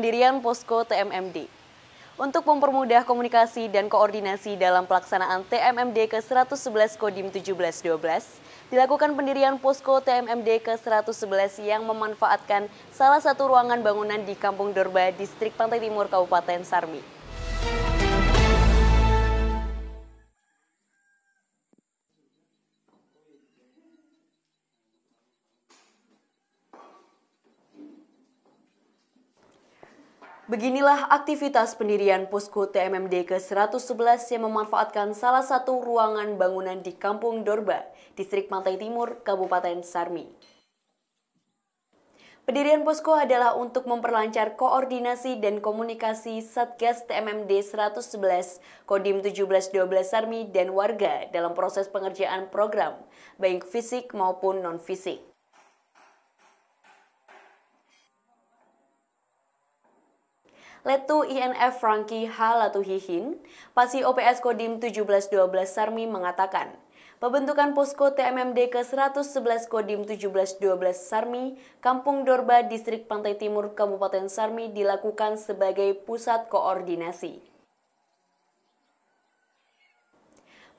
pendirian posko TMMD. Untuk mempermudah komunikasi dan koordinasi dalam pelaksanaan TMMD ke-111 Kodim 1712, dilakukan pendirian posko TMMD ke-111 yang memanfaatkan salah satu ruangan bangunan di Kampung Dorba, Distrik Pantai Timur, Kabupaten Sarmi. Beginilah aktivitas pendirian posko TMMD ke-111 yang memanfaatkan salah satu ruangan bangunan di Kampung Dorba, Distrik Pantai Timur, Kabupaten Sarmi. Pendirian posko adalah untuk memperlancar koordinasi dan komunikasi Satgas TMMD 111, Kodim 1712 Sarmi, dan warga dalam proses pengerjaan program, baik fisik maupun non-fisik. Letu INF Franky H. Latuhihin, Pasi OPS Kodim 1712 Sarmi mengatakan, Pembentukan posko TMMD ke-111 Kodim 1712 Sarmi, Kampung Dorba, Distrik Pantai Timur, Kabupaten Sarmi dilakukan sebagai pusat koordinasi.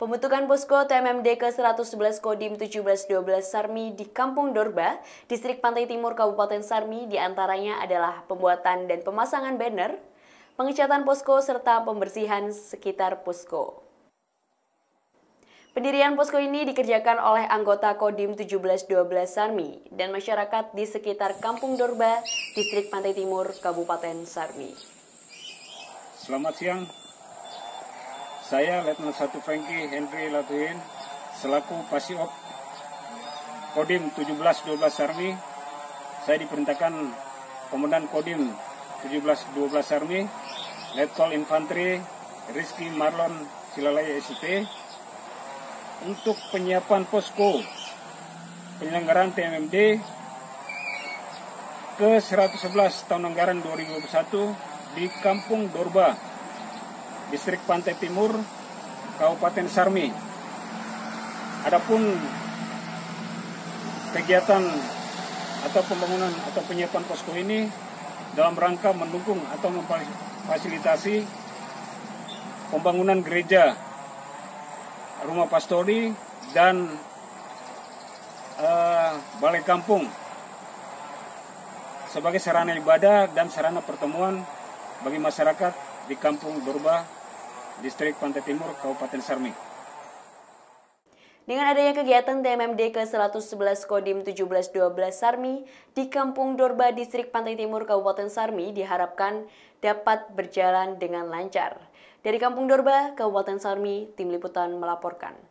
Pembentukan posko TMMD ke-111 Kodim 1712 Sarmi di Kampung Dorba, Distrik Pantai Timur Kabupaten Sarmi diantaranya adalah pembuatan dan pemasangan banner, pengecatan posko, serta pembersihan sekitar posko. Pendirian posko ini dikerjakan oleh anggota Kodim 1712 Sarmi dan masyarakat di sekitar Kampung Dorba, Distrik Pantai Timur, Kabupaten Sarmi. Selamat siang, saya Letnan 1 Franky Henry Latuhin selaku Pasiop Kodim 1712 Army. Saya diperintahkan Komandan Kodim 1712 Army Letkol Infanteri Rizky Marlon Silalaya S.T. untuk penyiapan posko penyelenggaraan TMMD ke 111 tahun anggaran 2021 di Kampung Dorba, Distrik Pantai Timur, Kabupaten Sarmi. Adapun kegiatan atau pembangunan atau penyiapan posko ini dalam rangka mendukung atau memfasilitasi pembangunan gereja, rumah pastori dan uh, balai kampung sebagai sarana ibadah dan sarana pertemuan bagi masyarakat di Kampung Berubah Distrik Pantai Timur, Kabupaten Sarmi. Dengan adanya kegiatan TMMD ke-111 Kodim 1712 Sarmi di Kampung Dorba, Distrik Pantai Timur, Kabupaten Sarmi diharapkan dapat berjalan dengan lancar. Dari Kampung Dorba, Kabupaten Sarmi, Tim Liputan melaporkan.